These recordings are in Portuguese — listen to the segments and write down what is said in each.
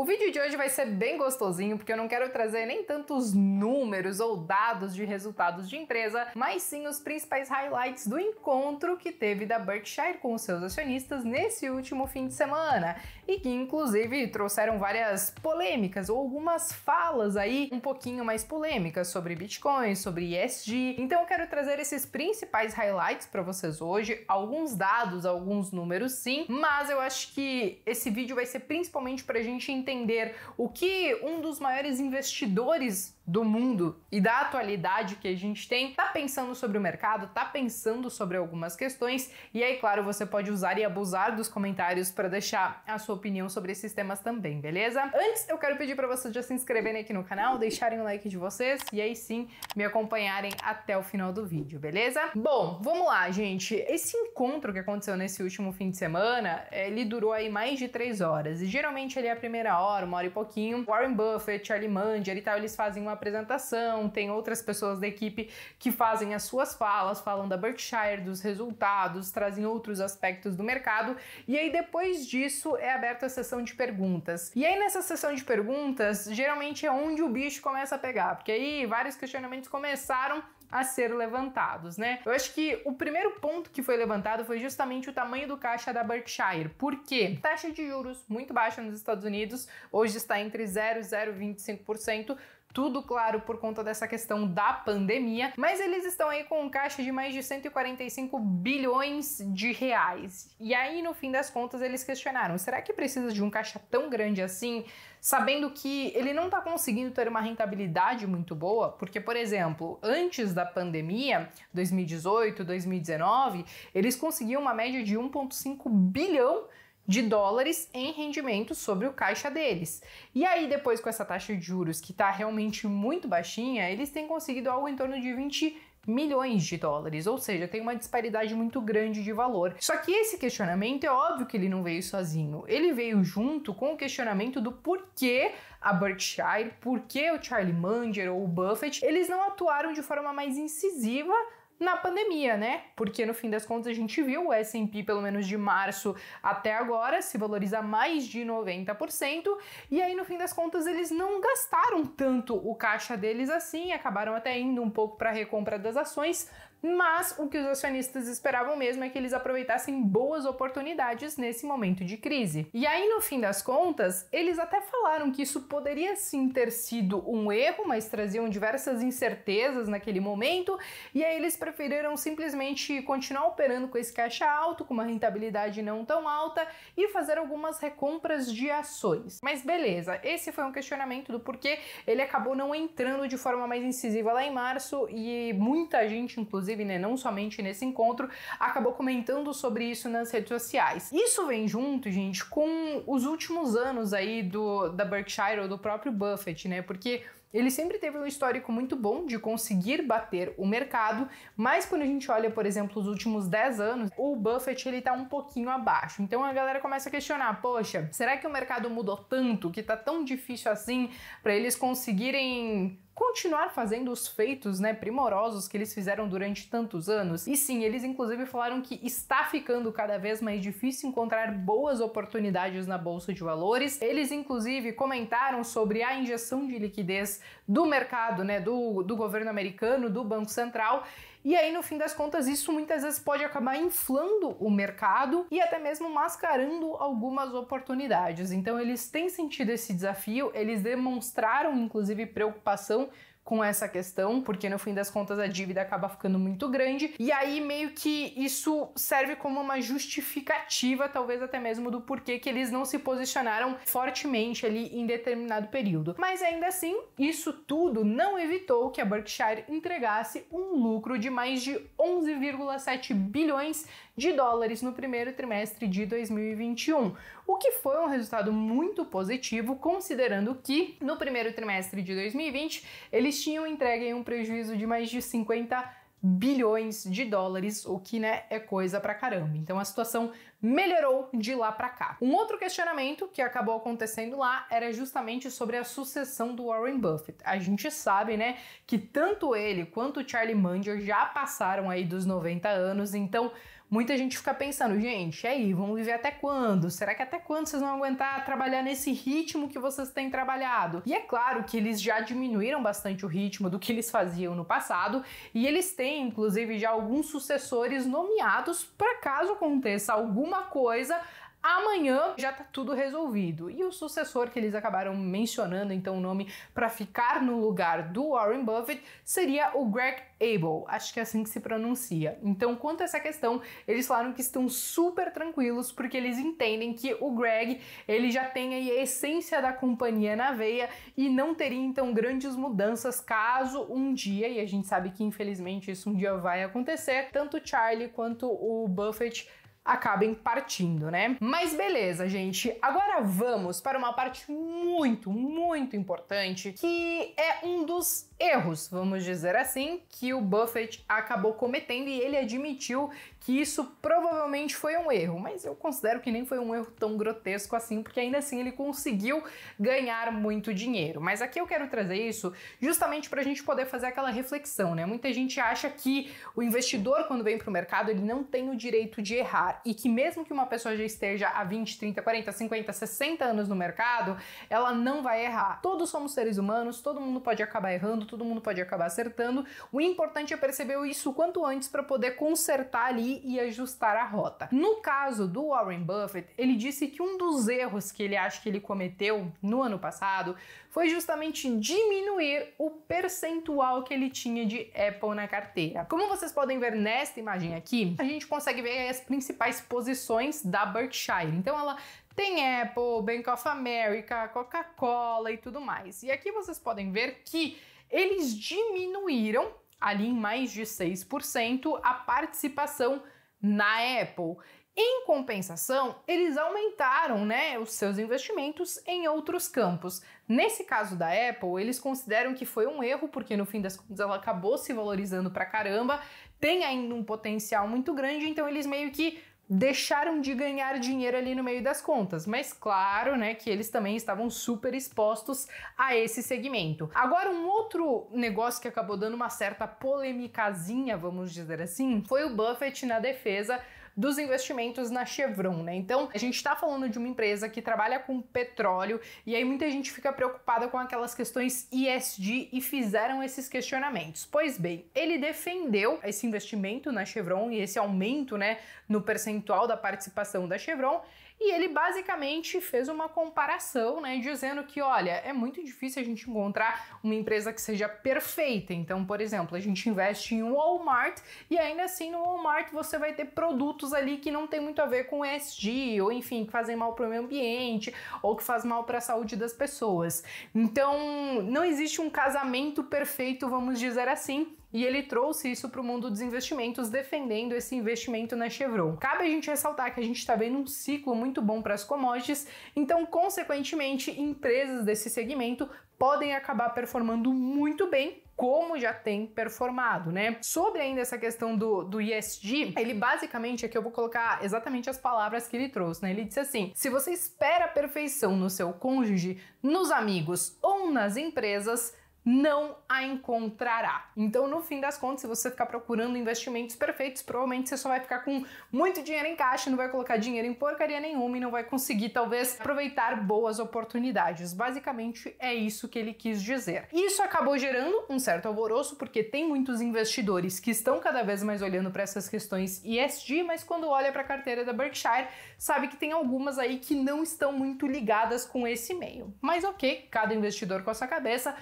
O vídeo de hoje vai ser bem gostosinho, porque eu não quero trazer nem tantos números ou dados de resultados de empresa, mas sim os principais highlights do encontro que teve da Berkshire com os seus acionistas nesse último fim de semana e que inclusive trouxeram várias polêmicas ou algumas falas aí um pouquinho mais polêmicas sobre Bitcoin, sobre ESG. Então eu quero trazer esses principais highlights para vocês hoje, alguns dados, alguns números sim, mas eu acho que esse vídeo vai ser principalmente para a gente entender entender o que um dos maiores investidores do mundo e da atualidade que a gente tem, tá pensando sobre o mercado, tá pensando sobre algumas questões, e aí, claro, você pode usar e abusar dos comentários para deixar a sua opinião sobre esses temas também, beleza? Antes, eu quero pedir para vocês já se inscreverem aqui no canal, deixarem o like de vocês e aí sim me acompanharem até o final do vídeo, beleza? Bom, vamos lá, gente. Esse encontro que aconteceu nesse último fim de semana, eh, ele durou aí mais de três horas, e geralmente ele é a primeira meia hora, uma hora e pouquinho. Warren Buffett, Charlie Munger e tal, eles fazem uma apresentação, tem outras pessoas da equipe que fazem as suas falas, falam da Berkshire, dos resultados, trazem outros aspectos do mercado. E aí depois disso é aberta a sessão de perguntas. E aí nessa sessão de perguntas, geralmente é onde o bicho começa a pegar, porque aí vários questionamentos começaram a ser levantados, né? Eu acho que o primeiro ponto que foi levantado foi justamente o tamanho do caixa da Berkshire. Por quê? Taxa de juros muito baixa nos Estados Unidos, hoje está entre 0 e 0,25%. Tudo claro por conta dessa questão da pandemia, mas eles estão aí com um caixa de mais de 145 bilhões de reais. E aí, no fim das contas, eles questionaram: será que precisa de um caixa tão grande assim, sabendo que ele não está conseguindo ter uma rentabilidade muito boa? Porque, por exemplo, antes da pandemia, 2018, 2019, eles conseguiam uma média de 1,5 bilhão de dólares em rendimento sobre o caixa deles. E aí, depois com essa taxa de juros que está realmente muito baixinha, eles têm conseguido algo em torno de 20 milhões de dólares, ou seja, tem uma disparidade muito grande de valor. Só que esse questionamento é óbvio que ele não veio sozinho. Ele veio junto com o questionamento do porquê a Berkshire, porquê o Charlie Munger ou o Buffett, eles não atuaram de forma mais incisiva na pandemia, né? Porque no fim das contas a gente viu o S&P pelo menos de março até agora se valorizar mais de 90% e aí no fim das contas eles não gastaram tanto o caixa deles assim, acabaram até indo um pouco para a recompra das ações, mas o que os acionistas esperavam mesmo é que eles aproveitassem boas oportunidades nesse momento de crise. E aí no fim das contas, eles até falaram que isso poderia sim ter sido um erro, mas traziam diversas incertezas naquele momento e aí eles preferiram simplesmente continuar operando com esse caixa alto, com uma rentabilidade não tão alta e fazer algumas recompras de ações. Mas beleza, esse foi um questionamento do porquê ele acabou não entrando de forma mais incisiva lá em março e muita gente, inclusive, né, não somente nesse encontro, acabou comentando sobre isso nas redes sociais. Isso vem junto, gente, com os últimos anos aí do da Berkshire ou do próprio Buffett, né? Porque ele sempre teve um histórico muito bom de conseguir bater o mercado, mas quando a gente olha, por exemplo, os últimos 10 anos, o Buffett ele tá um pouquinho abaixo. Então a galera começa a questionar, poxa, será que o mercado mudou tanto que tá tão difícil assim para eles conseguirem continuar fazendo os feitos, né, primorosos que eles fizeram durante tantos anos. E sim, eles inclusive falaram que está ficando cada vez mais difícil encontrar boas oportunidades na bolsa de valores. Eles inclusive comentaram sobre a injeção de liquidez do mercado, né, do, do governo americano, do Banco Central e aí, no fim das contas, isso muitas vezes pode acabar inflando o mercado e até mesmo mascarando algumas oportunidades. Então, eles têm sentido esse desafio, eles demonstraram inclusive preocupação com essa questão, porque no fim das contas a dívida acaba ficando muito grande. E aí meio que isso serve como uma justificativa, talvez até mesmo do porquê que eles não se posicionaram fortemente ali em determinado período. Mas ainda assim, isso tudo não evitou que a Berkshire entregasse um lucro de mais de 11,7 bilhões de dólares no primeiro trimestre de 2021, o que foi um resultado muito positivo considerando que no primeiro trimestre de 2020 eles tinham entregue um prejuízo de mais de 50 bilhões de dólares, o que né, é coisa pra caramba. Então a situação melhorou de lá para cá. Um outro questionamento que acabou acontecendo lá era justamente sobre a sucessão do Warren Buffett. A gente sabe, né, que tanto ele quanto o Charlie Munger já passaram aí dos 90 anos, então muita gente fica pensando, gente, aí, vamos viver até quando? Será que até quando vocês vão aguentar trabalhar nesse ritmo que vocês têm trabalhado? E é claro que eles já diminuíram bastante o ritmo do que eles faziam no passado, e eles têm, inclusive, já alguns sucessores nomeados para caso aconteça alguma coisa amanhã já tá tudo resolvido. E o sucessor que eles acabaram mencionando, então o nome para ficar no lugar do Warren Buffett seria o Greg Abel, acho que é assim que se pronuncia. Então, quanto a essa questão, eles falaram que estão super tranquilos porque eles entendem que o Greg, ele já tem aí a essência da companhia na veia e não teria então grandes mudanças caso um dia, e a gente sabe que infelizmente isso um dia vai acontecer, tanto o Charlie quanto o Buffett acabem partindo, né? Mas beleza, gente. Agora vamos para uma parte muito, muito importante, que é um dos erros, vamos dizer assim, que o Buffett acabou cometendo e ele admitiu que isso provavelmente foi um erro, mas eu considero que nem foi um erro tão grotesco assim, porque ainda assim ele conseguiu ganhar muito dinheiro. Mas aqui eu quero trazer isso justamente para a gente poder fazer aquela reflexão, né? Muita gente acha que o investidor, quando vem para o mercado, ele não tem o direito de errar e que mesmo que uma pessoa já esteja há 20, 30, 40, 50, 60 anos no mercado, ela não vai errar. Todos somos seres humanos, todo mundo pode acabar errando todo mundo pode acabar acertando. O importante é perceber isso quanto antes para poder consertar ali e ajustar a rota. No caso do Warren Buffett, ele disse que um dos erros que ele acha que ele cometeu no ano passado foi justamente diminuir o percentual que ele tinha de Apple na carteira. Como vocês podem ver nesta imagem aqui, a gente consegue ver as principais posições da Berkshire. Então ela tem Apple, Bank of America, Coca-Cola e tudo mais. E aqui vocês podem ver que eles diminuíram ali em mais de 6% a participação na Apple. Em compensação, eles aumentaram né, os seus investimentos em outros campos. Nesse caso da Apple, eles consideram que foi um erro, porque no fim das contas ela acabou se valorizando pra caramba, tem ainda um potencial muito grande, então eles meio que deixaram de ganhar dinheiro ali no meio das contas, mas claro, né, que eles também estavam super expostos a esse segmento. Agora, um outro negócio que acabou dando uma certa polemicazinha, vamos dizer assim, foi o Buffett na defesa dos investimentos na Chevron, né? Então, a gente está falando de uma empresa que trabalha com petróleo e aí muita gente fica preocupada com aquelas questões ESG e fizeram esses questionamentos. Pois bem, ele defendeu esse investimento na Chevron e esse aumento, né, no percentual da participação da Chevron e ele basicamente fez uma comparação, né, dizendo que, olha, é muito difícil a gente encontrar uma empresa que seja perfeita. Então, por exemplo, a gente investe em Walmart e ainda assim no Walmart você vai ter produtos produtos ali que não tem muito a ver com SG ou enfim, que fazem mal para o meio ambiente, ou que faz mal para a saúde das pessoas. Então, não existe um casamento perfeito, vamos dizer assim, e ele trouxe isso para o mundo dos investimentos, defendendo esse investimento na Chevron. Cabe a gente ressaltar que a gente está vendo um ciclo muito bom para as commodities, então, consequentemente, empresas desse segmento podem acabar performando muito bem como já tem performado, né? Sobre ainda essa questão do, do ESG, ele basicamente, aqui eu vou colocar exatamente as palavras que ele trouxe, né? Ele disse assim: se você espera perfeição no seu cônjuge, nos amigos ou nas empresas, não a encontrará. Então, no fim das contas, se você ficar procurando investimentos perfeitos, provavelmente você só vai ficar com muito dinheiro em caixa, não vai colocar dinheiro em porcaria nenhuma e não vai conseguir, talvez, aproveitar boas oportunidades. Basicamente, é isso que ele quis dizer. Isso acabou gerando um certo alvoroço, porque tem muitos investidores que estão cada vez mais olhando para essas questões ESG, mas quando olha para a carteira da Berkshire, sabe que tem algumas aí que não estão muito ligadas com esse meio. Mas ok, cada investidor com a sua cabeça,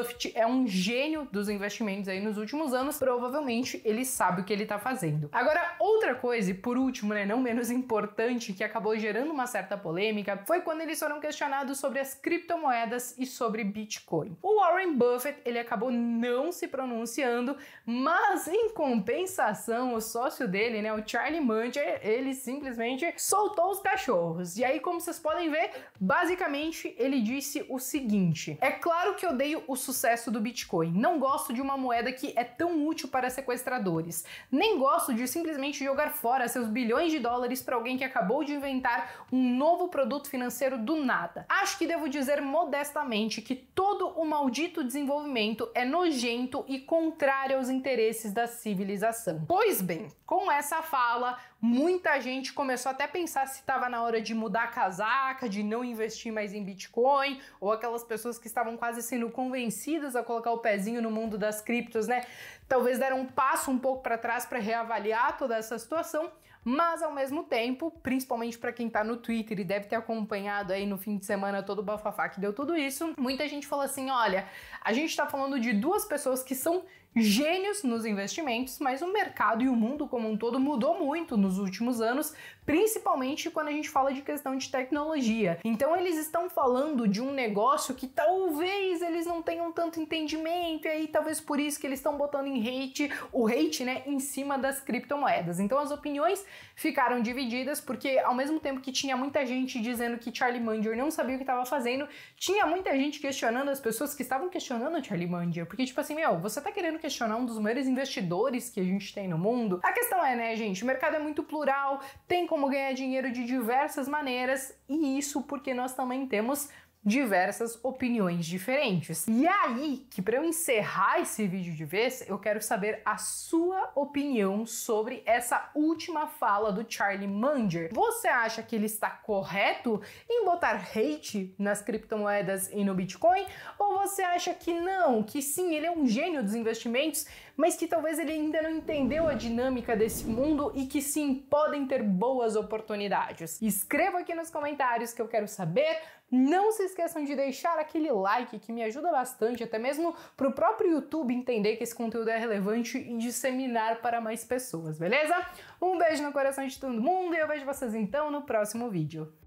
Buffett é um gênio dos investimentos aí nos últimos anos, provavelmente ele sabe o que ele tá fazendo. Agora, outra coisa, e por último, né, não menos importante, que acabou gerando uma certa polêmica, foi quando eles foram questionados sobre as criptomoedas e sobre Bitcoin. O Warren Buffett, ele acabou não se pronunciando, mas em compensação, o sócio dele, né, o Charlie Munger, ele simplesmente soltou os cachorros. E aí, como vocês podem ver, basicamente ele disse o seguinte: É claro que eu odeio os sucesso do Bitcoin. Não gosto de uma moeda que é tão útil para sequestradores. Nem gosto de simplesmente jogar fora seus bilhões de dólares para alguém que acabou de inventar um novo produto financeiro do nada. Acho que devo dizer modestamente que todo o maldito desenvolvimento é nojento e contrário aos interesses da civilização. Pois bem, com essa fala, Muita gente começou até a pensar se estava na hora de mudar a casaca, de não investir mais em Bitcoin, ou aquelas pessoas que estavam quase sendo convencidas a colocar o pezinho no mundo das criptos, né? Talvez deram um passo um pouco para trás para reavaliar toda essa situação, mas ao mesmo tempo, principalmente para quem está no Twitter e deve ter acompanhado aí no fim de semana todo o bafafá que deu tudo isso, muita gente falou assim: olha, a gente está falando de duas pessoas que são gênios nos investimentos, mas o mercado e o mundo como um todo mudou muito nos últimos anos, principalmente quando a gente fala de questão de tecnologia. Então eles estão falando de um negócio que talvez eles não tenham tanto entendimento, e aí talvez por isso que eles estão botando em hate, o hate, né, em cima das criptomoedas. Então as opiniões ficaram divididas porque ao mesmo tempo que tinha muita gente dizendo que Charlie Munger não sabia o que estava fazendo, tinha muita gente questionando as pessoas que estavam questionando Charlie Munger, porque tipo assim, meu, você tá querendo questionar um dos maiores investidores que a gente tem no mundo. A questão é, né, gente? O mercado é muito plural, tem como ganhar dinheiro de diversas maneiras, e isso porque nós também temos diversas opiniões diferentes. E é aí que para eu encerrar esse vídeo de vez, eu quero saber a sua opinião sobre essa última fala do Charlie Munger. Você acha que ele está correto em botar hate nas criptomoedas e no Bitcoin ou você acha que não, que sim, ele é um gênio dos investimentos, mas que talvez ele ainda não entendeu a dinâmica desse mundo e que sim podem ter boas oportunidades. Escreva aqui nos comentários que eu quero saber. Não se esqueçam de deixar aquele like que me ajuda bastante, até mesmo para o próprio YouTube entender que esse conteúdo é relevante e disseminar para mais pessoas, beleza? Um beijo no coração de todo mundo e eu vejo vocês então no próximo vídeo.